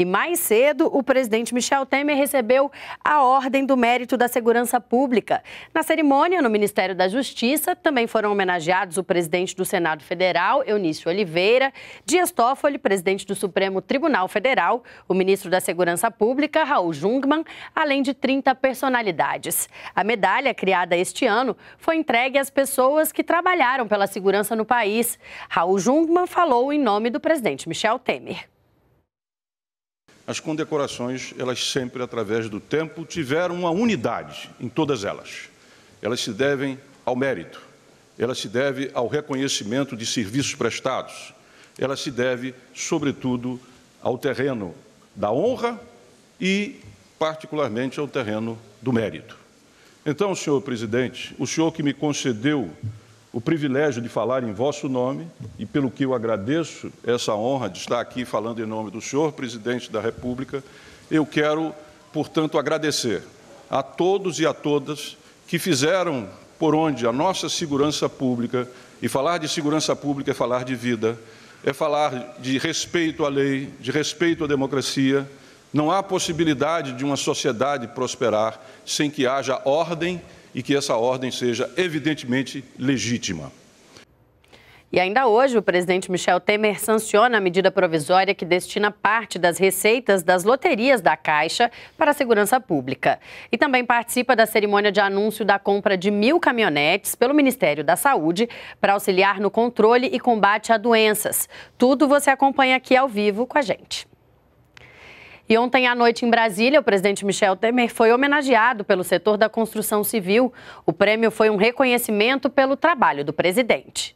E mais cedo, o presidente Michel Temer recebeu a Ordem do Mérito da Segurança Pública. Na cerimônia, no Ministério da Justiça, também foram homenageados o presidente do Senado Federal, Eunício Oliveira, Dias Toffoli, presidente do Supremo Tribunal Federal, o ministro da Segurança Pública, Raul Jungmann, além de 30 personalidades. A medalha, criada este ano, foi entregue às pessoas que trabalharam pela segurança no país. Raul Jungmann falou em nome do presidente Michel Temer as condecorações, elas sempre, através do tempo, tiveram uma unidade em todas elas. Elas se devem ao mérito, elas se devem ao reconhecimento de serviços prestados, elas se devem, sobretudo, ao terreno da honra e, particularmente, ao terreno do mérito. Então, senhor presidente, o senhor que me concedeu o privilégio de falar em vosso nome e pelo que eu agradeço essa honra de estar aqui falando em nome do senhor presidente da República, eu quero, portanto, agradecer a todos e a todas que fizeram por onde a nossa segurança pública, e falar de segurança pública é falar de vida, é falar de respeito à lei, de respeito à democracia. Não há possibilidade de uma sociedade prosperar sem que haja ordem e que essa ordem seja evidentemente legítima. E ainda hoje, o presidente Michel Temer sanciona a medida provisória que destina parte das receitas das loterias da Caixa para a segurança pública. E também participa da cerimônia de anúncio da compra de mil caminhonetes pelo Ministério da Saúde para auxiliar no controle e combate a doenças. Tudo você acompanha aqui ao vivo com a gente. E ontem à noite em Brasília, o presidente Michel Temer foi homenageado pelo setor da construção civil. O prêmio foi um reconhecimento pelo trabalho do presidente.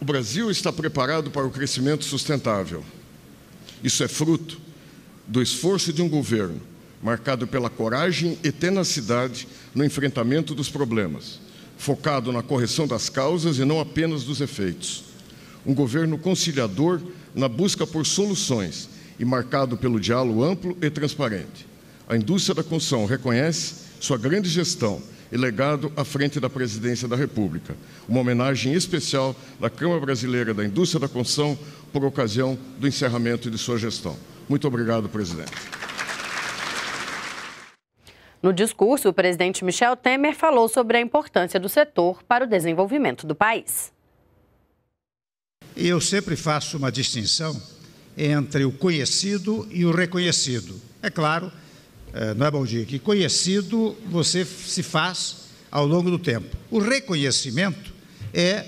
O Brasil está preparado para o crescimento sustentável. Isso é fruto do esforço de um governo marcado pela coragem e tenacidade no enfrentamento dos problemas, focado na correção das causas e não apenas dos efeitos um governo conciliador na busca por soluções e marcado pelo diálogo amplo e transparente. A indústria da construção reconhece sua grande gestão e legado à frente da Presidência da República. Uma homenagem especial da Câmara Brasileira da Indústria da Construção por ocasião do encerramento de sua gestão. Muito obrigado, presidente. No discurso, o presidente Michel Temer falou sobre a importância do setor para o desenvolvimento do país. E eu sempre faço uma distinção entre o conhecido e o reconhecido. É claro, eh, não é bom dia, que conhecido você se faz ao longo do tempo. O reconhecimento é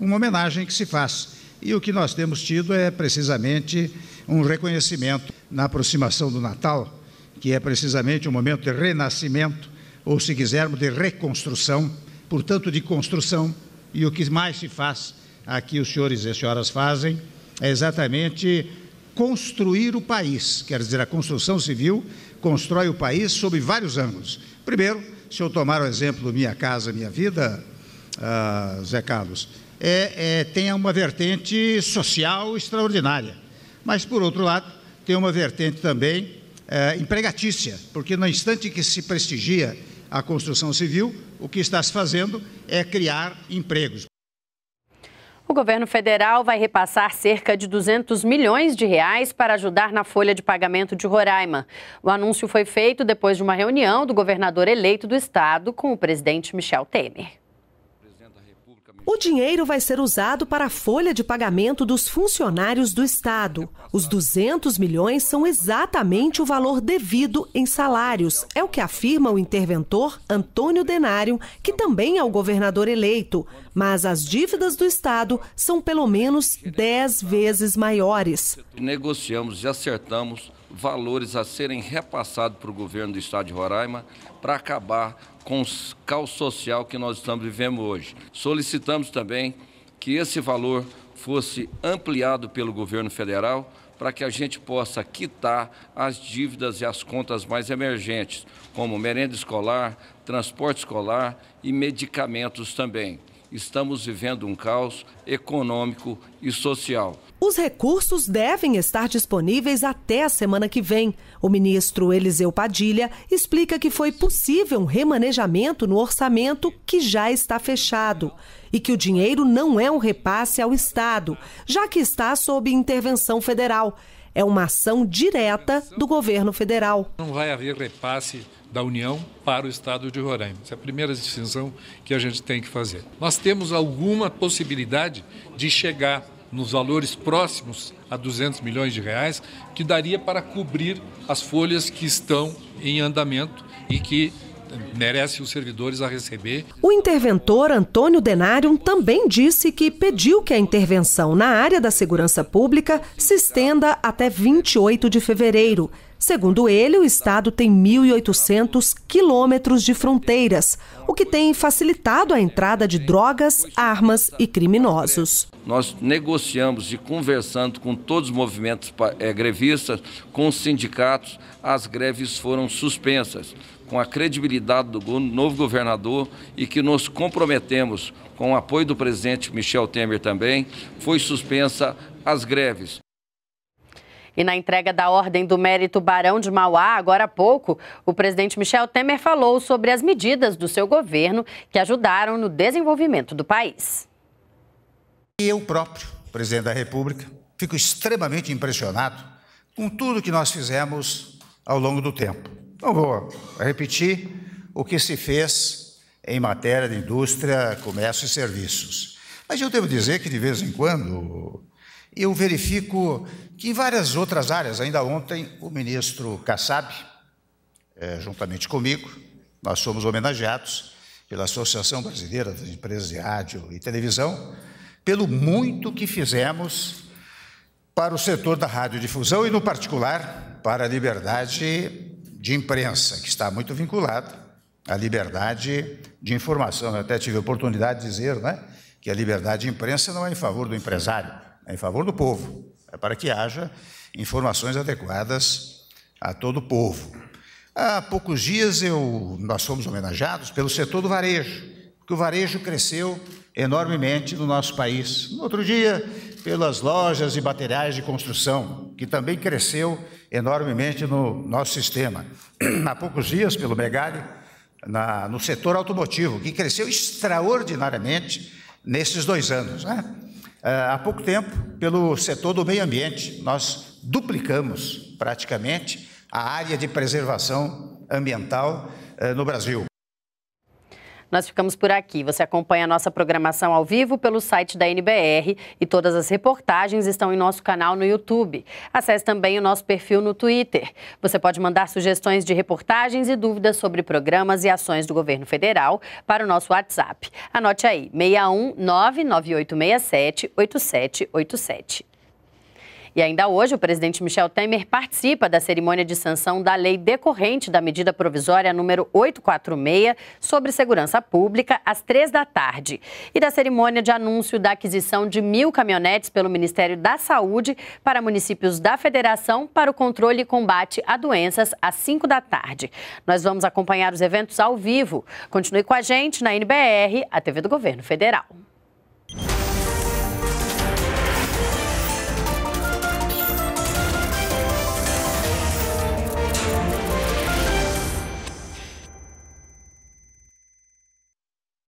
uma homenagem que se faz. E o que nós temos tido é precisamente um reconhecimento na aproximação do Natal, que é precisamente um momento de renascimento, ou se quisermos, de reconstrução, portanto, de construção. E o que mais se faz aqui os senhores e as senhoras fazem é exatamente construir o país, quer dizer, a construção civil constrói o país sob vários ângulos. Primeiro, se eu tomar o exemplo Minha Casa Minha Vida, uh, Zé Carlos, é, é, tem uma vertente social extraordinária, mas, por outro lado, tem uma vertente também é, empregatícia, porque no instante que se prestigia a construção civil, o que está se fazendo é criar empregos. O governo federal vai repassar cerca de 200 milhões de reais para ajudar na folha de pagamento de Roraima. O anúncio foi feito depois de uma reunião do governador eleito do estado com o presidente Michel Temer. O dinheiro vai ser usado para a folha de pagamento dos funcionários do Estado. Os 200 milhões são exatamente o valor devido em salários, é o que afirma o interventor Antônio Denário, que também é o governador eleito. Mas as dívidas do Estado são pelo menos 10 vezes maiores. Negociamos e acertamos valores a serem repassados para o governo do estado de Roraima para acabar com o caos social que nós estamos vivendo hoje. Solicitamos também que esse valor fosse ampliado pelo governo federal para que a gente possa quitar as dívidas e as contas mais emergentes, como merenda escolar, transporte escolar e medicamentos também. Estamos vivendo um caos econômico e social. Os recursos devem estar disponíveis até a semana que vem. O ministro Eliseu Padilha explica que foi possível um remanejamento no orçamento que já está fechado e que o dinheiro não é um repasse ao Estado, já que está sob intervenção federal. É uma ação direta do governo federal. Não vai haver repasse da União para o Estado de Roraima. Essa é a primeira distinção que a gente tem que fazer. Nós temos alguma possibilidade de chegar nos valores próximos a 200 milhões de reais, que daria para cobrir as folhas que estão em andamento e que eh, merece os servidores a receber. O interventor Antônio Denário também disse que pediu que a intervenção na área da segurança pública se estenda até 28 de fevereiro. Segundo ele, o estado tem 1.800 quilômetros de fronteiras, que tem facilitado a entrada de drogas, armas e criminosos. Nós negociamos e conversando com todos os movimentos eh, grevistas, com os sindicatos, as greves foram suspensas com a credibilidade do novo governador e que nos comprometemos, com o apoio do presidente Michel Temer também, foi suspensa as greves. E na entrega da Ordem do Mérito Barão de Mauá, agora há pouco, o presidente Michel Temer falou sobre as medidas do seu governo que ajudaram no desenvolvimento do país. E eu próprio, presidente da República, fico extremamente impressionado com tudo que nós fizemos ao longo do tempo. Não vou repetir o que se fez em matéria de indústria, comércio e serviços. Mas eu devo dizer que, de vez em quando, eu verifico que em várias outras áreas, ainda ontem o ministro Kassab, é, juntamente comigo, nós somos homenageados pela Associação Brasileira das Empresas de Rádio e Televisão, pelo muito que fizemos para o setor da radiodifusão e, no particular, para a liberdade de imprensa, que está muito vinculada à liberdade de informação. Eu até tive a oportunidade de dizer né, que a liberdade de imprensa não é em favor do empresário, é em favor do povo, é para que haja informações adequadas a todo o povo. Há poucos dias eu, nós fomos homenageados pelo setor do varejo, que o varejo cresceu enormemente no nosso país. No outro dia, pelas lojas e materiais de construção, que também cresceu enormemente no nosso sistema. Há poucos dias, pelo Megali, na, no setor automotivo, que cresceu extraordinariamente nesses dois anos. Né? Eh, há pouco tempo, pelo setor do meio ambiente, nós duplicamos praticamente a área de preservação ambiental eh, no Brasil. Nós ficamos por aqui. Você acompanha a nossa programação ao vivo pelo site da NBR e todas as reportagens estão em nosso canal no YouTube. Acesse também o nosso perfil no Twitter. Você pode mandar sugestões de reportagens e dúvidas sobre programas e ações do governo federal para o nosso WhatsApp. Anote aí, 61 99867 8787. E ainda hoje, o presidente Michel Temer participa da cerimônia de sanção da lei decorrente da medida provisória número 846 sobre segurança pública, às três da tarde, e da cerimônia de anúncio da aquisição de mil caminhonetes pelo Ministério da Saúde para municípios da Federação para o controle e combate a doenças, às cinco da tarde. Nós vamos acompanhar os eventos ao vivo. Continue com a gente na NBR, a TV do Governo Federal.